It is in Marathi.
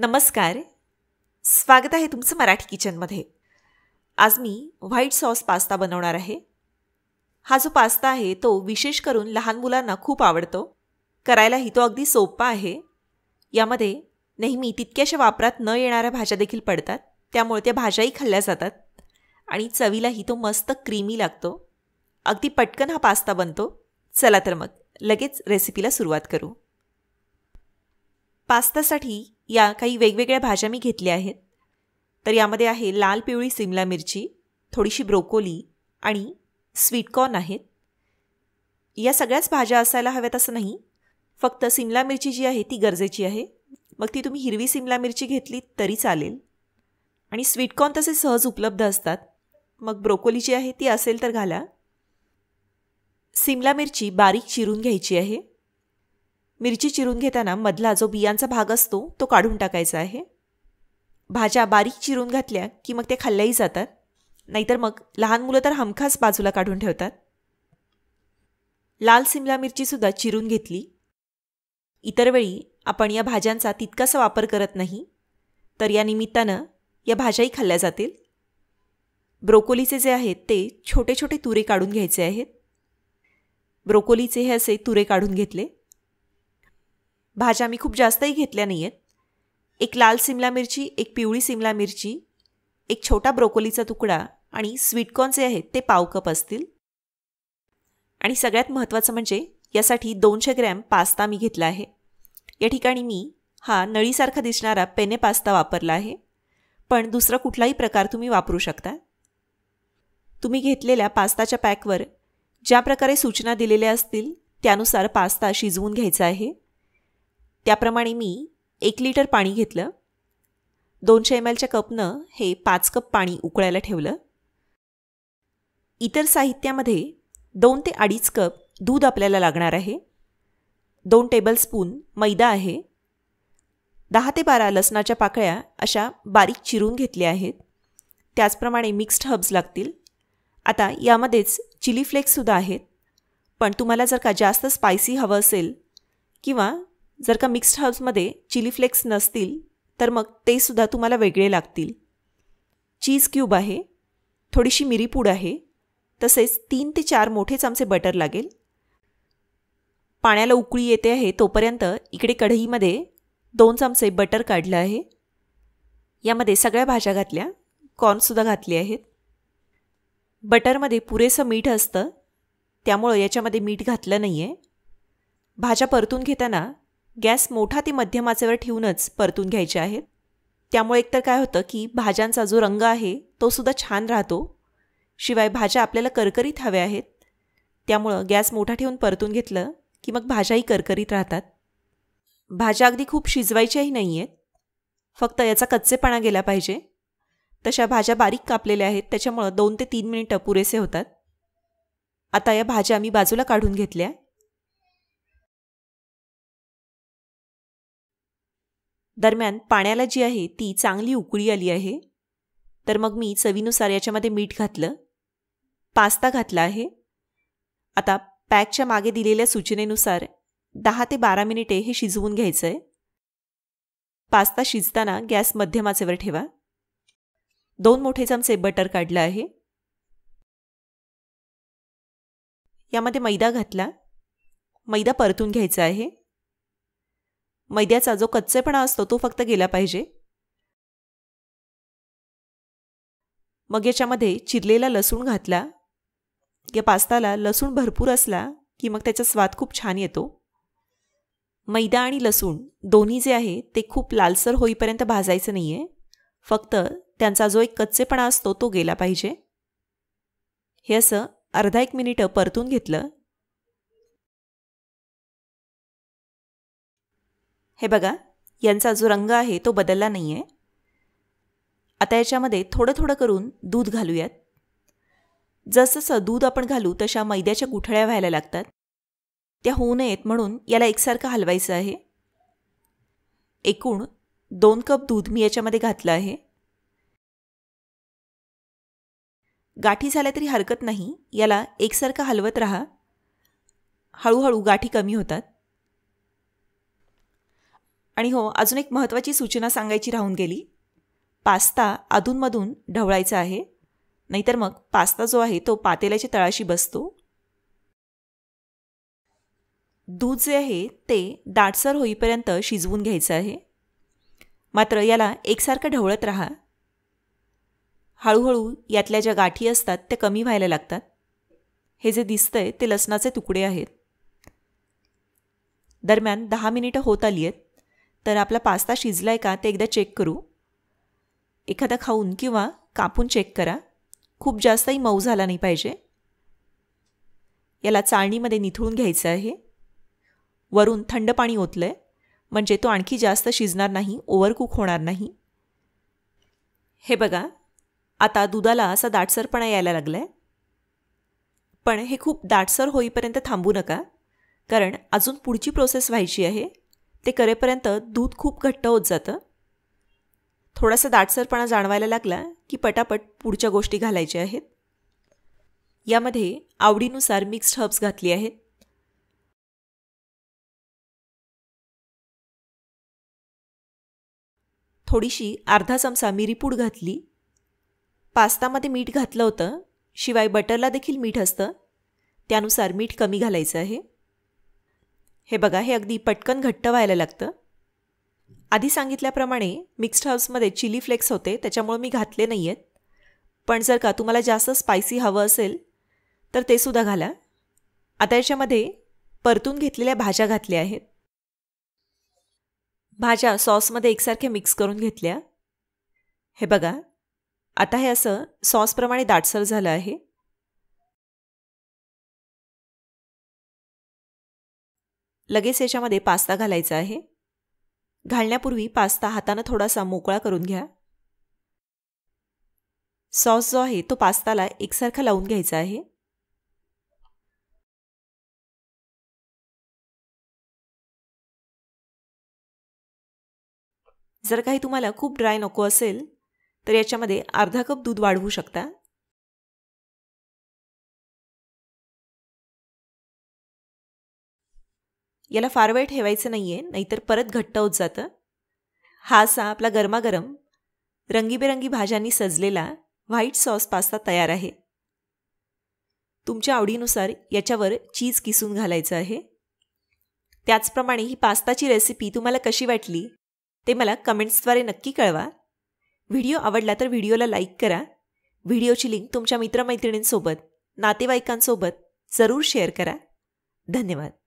नमस्कार स्वागत आहे तुमचं मराठी किचनमध्ये आज मी व्हाईट सॉस पास्ता बनवणार आहे हा जो पास्ता आहे तो विशेष करून लहान मुलांना खूप आवडतो करायलाही तो अगदी सोपा आहे यामध्ये नेहमी तितक्याशा वापरात न येणाऱ्या भाज्या देखील पडतात त्यामुळे त्या भाज्याही खाल्ल्या जातात आणि चवीलाही तो मस्त क्रीमी लागतो अगदी पटकन हा पास्ता बनतो चला तर मग लगेच रेसिपीला सुरुवात करू पास्तासाठी या काही वेगवेगळ्या भाज्या मी घेतल्या आहेत तर यामध्ये आहे लाल पिवळी सिमला मिरची थोडीशी ब्रोकोली आणि स्वीटकॉर्न आहेत या सगळ्याच भाज्या असायला हव्यात असं नाही फक्त सिमला मिरची जी आहे ती गरजेची आहे मग ती तुम्ही हिरवी सिमला मिरची घेतली तरी चालेल आणि स्वीटकॉर्न तसे सहज उपलब्ध असतात मग ब्रोकोली जी आहे ती असेल तर घाला सिमला मिरची बारीक चिरून घ्यायची आहे मिरची चिरून घेताना मधला जो बियांचा भाग असतो तो काढून टाकायचा आहे भाज्या बारीक चिरून घातल्या की मग ते खाल्ल्याही जातात नाहीतर मग लहान मुलं तर हमखास बाजूला काढून ठेवतात लाल सिमला मिरचीसुद्धा चिरून घेतली इतर वेळी आपण या भाज्यांचा तितकासा वापर करत नाही तर या निमित्तानं या भाज्याही खाल्ल्या जातील ब्रोकोलीचे जे आहेत ते छोटे छोटे तुरे काढून घ्यायचे आहेत ब्रोकोलीचे हे असे तुरे काढून घेतले भाज्या मी खूप जास्तही घेतल्या नाही आहेत एक लाल सिमला मिरची एक पिवळी सिमला मिरची एक छोटा ब्रोकोलीचा तुकडा आणि स्वीटकॉर्न जे आहेत ते पाव कप असतील आणि सगळ्यात महत्त्वाचं म्हणजे यासाठी दोनशे ग्रॅम पास्ता मी घेतला आहे या ठिकाणी मी हा नळीसारखा दिसणारा पेने पास्ता वापरला आहे पण दुसरा कुठलाही प्रकार तुम्ही वापरू शकता तुम्ही घेतलेल्या पास्ताच्या पॅकवर ज्या प्रकारे सूचना दिलेल्या असतील त्यानुसार पास्ता शिजवून घ्यायचा आहे त्याप्रमाणे मी एक लिटर पाणी घेतलं दोनशे एम एलच्या कपनं हे पाच कप पाणी उकळायला ठेवलं इतर साहित्यामध्ये दोन ते अडीच कप दूध आपल्याला लागणार आहे दोन टेबलस्पून मैदा आहे दहा ते बारा लसणाच्या पाकळ्या अशा बारीक चिरून घेतल्या आहेत त्याचप्रमाणे मिक्स्ड हब्स लागतील आता यामध्येच चिली फ्लेक्ससुद्धा आहेत पण तुम्हाला जर का जास्त स्पायसी हवं असेल किंवा जर का मिक्स्ड हाऊसमध्ये चिली फ्लेक्स नसतील तर मग ते सुद्धा तुम्हाला वेगळे लागतील चीज क्यूब आहे थोडीशी मिरीपूड आहे तसेच तीन ते चार मोठे चमचे बटर लागेल पाण्याला उकळी येते आहे तोपर्यंत इकडे कढईमध्ये दोन चमचे बटर काढलं आहे यामध्ये सगळ्या भाज्या घातल्या कॉर्नसुद्धा घातले आहेत बटरमध्ये पुरेसं मीठ असतं त्यामुळं याच्यामध्ये मीठ घातलं नाही आहे भाज्या परतून घेताना गॅस मोठा ते मध्यम आचेवर ठेवूनच परतून घ्यायचे आहेत त्यामुळे एकतर काय होतं की भाज्यांचा जो रंग आहे तो सुद्धा छान राहतो शिवाय भाज्या आपल्याला करकरीत हव्या आहेत त्यामुळं गॅस मोठा ठेवून परतून घेतलं की मग भाज्याही करकरीत राहतात भाज्या अगदी खूप शिजवायच्याही नाही आहेत फक्त याचा कच्चेपणा गेला पाहिजे तशा भाज्या बारीक कापलेल्या आहेत त्याच्यामुळं दोन ते तीन मिनिटं पुरेसे होतात आता या भाज्या मी बाजूला काढून घेतल्या दरम्यान पाण्याला जी आहे ती चांगली उकळी आली आहे तर मग मी चवीनुसार याच्यामध्ये मीठ घातलं पास्ता घातला आहे आता पॅकच्या मागे दिलेल्या सूचनेनुसार दहा ते बारा मिनिटे हे शिजवून घ्यायचं आहे पास्ता शिजताना गॅस मध्यमाचेवर ठेवा दोन मोठे चमचे बटर काढलं आहे यामध्ये मैदा घातला मैदा परतून घ्यायचा आहे मैद्याचा जो कच्चेपणा असतो तो फक्त गेला पाहिजे मग याच्यामध्ये चिरलेला लसूण घातला या पास्ताला लसूण भरपूर असला की मग त्याचा स्वाद खूप छान येतो मैदा आणि लसूण दोन्ही जे आहे ते खूप लालसर होईपर्यंत भाजायचं नाही आहे फक्त त्यांचा जो एक कच्चेपणा असतो तो गेला पाहिजे हे असं अर्धा एक मिनिटं परतून घेतलं हे बघा यांचा जो रंग आहे तो बदलला नाही आहे आता याच्यामध्ये थोडं थोडं करून दूध घालूयात जसजसं दूध आपण घालू तशा मैद्याच्या गुठळ्या व्हायला लागतात त्या होऊ नयेत म्हणून याला एकसारखं हलवायचं आहे एकूण दोन कप दूध मी याच्यामध्ये घातलं आहे गाठी झाल्या तरी हरकत नाही याला एकसारखं हलवत राहा हळूहळू गाठी कमी होतात आणि हो अजून एक महत्त्वाची सूचना सांगायची राहून गेली पास्ता अधूनमधून ढवळायचा आहे नाहीतर मग पास्ता जो आहे तो पातेल्याच्या तळाशी बसतो दूध जे आहे ते दाटसर होईपर्यंत शिजवून घ्यायचं आहे मात्र याला एकसारखं ढवळत राहा हळूहळू यातल्या ज्या गाठी असतात त्या कमी व्हायला लागतात हे जे दिसतंय ते लसणाचे तुकडे आहेत दरम्यान दहा मिनिटं होत आली आहेत तर आपला पास्ता शिजला आहे का ते एकदा चेक करू एखादा खाऊन किंवा कापून चेक करा खूप जास्तही मऊ झाला नाही पाहिजे याला चाळणीमध्ये निथळून घ्यायचं आहे वरून थंड पाणी ओतलं आहे म्हणजे तो आणखी जास्त शिजणार नाही ओव्हरकूक होणार नाही हे बघा आता दुधाला असा दाटसरपणा यायला लागला आहे पण हे खूप दाटसर होईपर्यंत थांबू नका कारण अजून पुढची प्रोसेस व्हायची आहे ते करेपर्यंत दूध खूप घट्ट होत जातं थोडासा दाटसरपणा जाणवायला लागला की पटापट पुढच्या गोष्टी घालायच्या आहेत यामध्ये आवडीनुसार मिक्स्ड हर्ब्स घातली आहेत थोडीशी अर्धा चमचा मिरीपूड घातली पास्तामध्ये मीठ घातलं होतं शिवाय बटरला देखील मीठ असतं त्यानुसार मीठ कमी घालायचं आहे हे बघा हे अगदी पटकन घट्ट व्हायला लागतं आधी सांगितल्याप्रमाणे मिक्स्ड हाऊसमध्ये चिली फ्लेक्स होते त्याच्यामुळे मी घातले नाही आहेत पण जर का तुम्हाला जास्त स्पायसी हवं असेल तर ते सुद्धा घाला आता याच्यामध्ये परतून घेतलेल्या भाज्या घातल्या आहेत भाज्या सॉसमध्ये एकसारख्या मिक्स करून घेतल्या हे बघा आता हे असं सॉसप्रमाणे दाटसर झालं आहे लगेच याच्यामध्ये पास्ता घालायचा आहे घालण्यापूर्वी पास्ता हातानं थोडासा मोकळा करून घ्या सॉस जो आहे तो पास्ताला एकसारखा लावून घ्यायचा आहे जर काही तुम्हाला खूप ड्राय नको असेल तर याच्यामध्ये अर्धा कप दूध वाढवू शकता याला फार वेळ ठेवायचं नाही आहे नाहीतर परत घट्ट होत जातं हा असा आपला गरमागरम रंगीबेरंगी भाज्यांनी सजलेला व्हाईट सॉस पास्ता तयार आहे तुमच्या आवडीनुसार याच्यावर चीज किसून घालायचं आहे त्याचप्रमाणे ही पास्ताची रेसिपी तुम्हाला कशी वाटली ते मला कमेंट्सद्वारे नक्की कळवा व्हिडिओ आवडला तर व्हिडिओला लाईक करा व्हिडिओची लिंक तुमच्या मित्रमैत्रिणींसोबत नातेवाईकांसोबत जरूर शेअर करा धन्यवाद